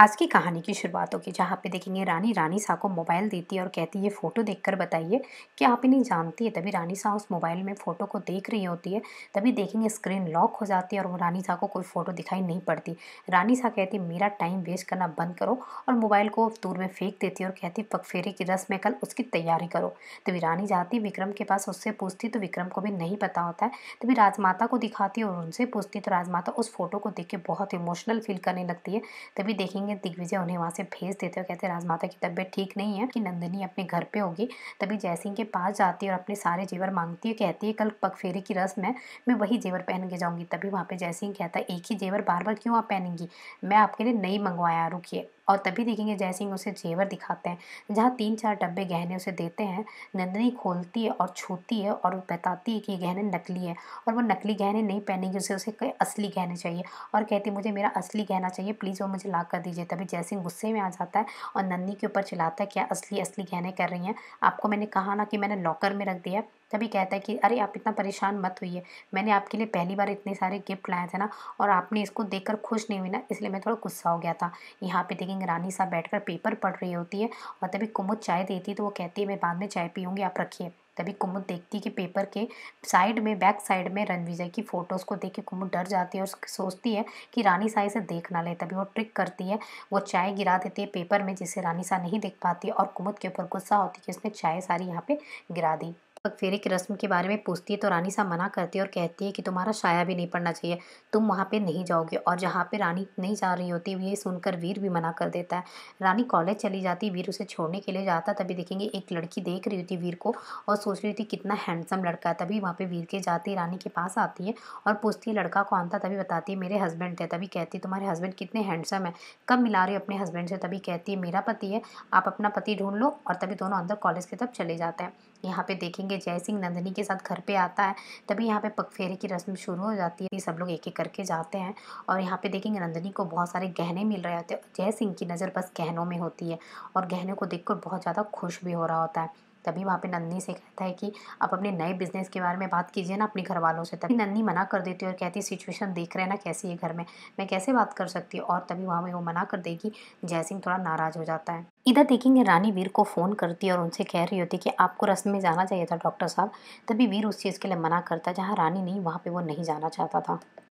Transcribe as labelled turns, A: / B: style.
A: आज की कहानी की शुरुआत होगी जहाँ पे देखेंगे रानी रानी शाह को मोबाइल देती है और कहती है फ़ोटो देखकर बताइए कि आप इन्हें जानती है तभी रानी शाह उस मोबाइल में फ़ोटो को देख रही होती है तभी देखेंगे स्क्रीन लॉक हो जाती है और वो रानी शाह को कोई फ़ोटो दिखाई नहीं पड़ती रानी साह कहती है मेरा टाइम वेस्ट करना बंद करो और मोबाइल को दूर में फेंक देती है और कहती पकफेरे की रस्म में कल उसकी तैयारी करो तभी रानी जाती विक्रम के पास उससे पूछती तो विक्रम को भी नहीं पता होता है तभी राजमाता को दिखाती और उनसे पूछती तो राजमाता उस फ़ोटो को देख के बहुत इमोशनल फील करने लगती है तभी देखेंगे ये दिग्विजय उन्हें वहाँ से भेज देते और कहते राजमाता की तबीयत ठीक नहीं है कि नंदिनी अपने घर पे होगी तभी जयसिंह के पास जाती है और अपने सारे जेवर मांगती है कहती है कल पगफेरी की रस्म है मैं वही जेवर पहन के जाऊँगी तभी वहाँ पर जयसिंह कहता है एक ही जेवर बार बार क्यों आप पहनेंगी मैं आपके लिए नहीं मंगवाया रुकी और तभी देखेंगे जयसिंह उसे जेवर दिखाते हैं जहाँ तीन चार डब्बे गहने उसे देते हैं नंदनी खोलती है और छूती है और बताती है कि ये गहने नकली है और वो नकली गहने नहीं पहनेगी उसे उसे असली गहने चाहिए और कहती मुझे मेरा असली गहना चाहिए प्लीज़ वो मुझे ला कर दीजिए तभी जयसिंह गुस्से में आ जाता है और नंदनी के ऊपर चिल्लाता है क्या असली असली गहने कर रही हैं आपको मैंने कहा ना कि मैंने लॉकर में रख दिया तभी कहता है कि अरे आप इतना परेशान मत होइए मैंने आपके लिए पहली बार इतने सारे गिफ्ट लाए थे ना और आपने इसको देखकर खुश नहीं हुई ना इसलिए मैं थोड़ा गुस्सा हो गया था यहाँ पे देखेंगे रानी साहब बैठकर पेपर पढ़ रही होती है और तभी कुमुद चाय देती है तो वो कहती है मैं बाद में चाय पीऊँगी आप रखिए तभी कुमुद देखती कि पेपर के साइड में बैक साइड में रणविजय की फ़ोटोज़ को देख के कुमुद डर जाती है और सोचती है कि रानी साई इसे देख ना ले तभी वो ट्रिक करती है वो चाय गिरा देती है पेपर में जिसे रानी साह नहीं देख पाती और कुमुद के ऊपर गुस्सा होती है कि उसने चाय सारी यहाँ पर गिरा दी फेरे की रस्म के बारे में पूछती है तो रानी साहब मना करती है और कहती है कि तुम्हारा शाया भी नहीं पड़ना चाहिए तुम वहाँ पे नहीं जाओगे और जहाँ पे रानी नहीं जा रही होती ये सुनकर वीर भी मना कर देता है रानी कॉलेज चली जाती वीर उसे छोड़ने के लिए जाता तभी देखेंगे एक लड़की देख रही होती वीर को और सोच रही होती कितना हैंडसम लड़का है तभी वहाँ पर वीर के जाती रानी के पास आती है और पूछती है लड़का कौन था तभी बताती है मेरे हस्बैंड थे तभी कहती है तुम्हारे हस्बैंड कितने हैंडसम है कब मिला रही हो अपने हस्बैंड से तभी कहती है मेरा पति है आप अपना पति ढूंढ लो और तभी दोनों अंदर कॉलेज की तरफ चले जाते हैं यहाँ पे देखेंगे जय सिंह नंदनी के साथ घर पे आता है तभी यहाँ पे पगफेरे की रस्म शुरू हो जाती है सब लोग एक एक करके जाते हैं और यहाँ पे देखेंगे नंदनी को बहुत सारे गहने मिल रहे होते हैं जय सिंह की नज़र बस गहनों में होती है और गहनों को देखकर बहुत ज़्यादा खुश भी हो रहा होता है तभी वहाँ पे नंदनी से कहता है कि आप अपने नए बिजनेस के बारे में बात कीजिए ना अपने घर वालों से तभी नंदनी मना कर देती है और कहती है सिचुएशन देख रहे हैं ना कैसी है घर में मैं कैसे बात कर सकती हूँ और तभी वहाँ पे वो मना कर देगी सिंह थोड़ा नाराज़ हो जाता है इधर देखेंगे रानी वीर को फ़ोन करती है और उनसे कह रही होती है कि आपको रस्म में जाना चाहिए था डॉक्टर साहब तभी वीर उस चीज़ के लिए मना करता है जहाँ रानी नहीं वहाँ पर वो नहीं जाना चाहता था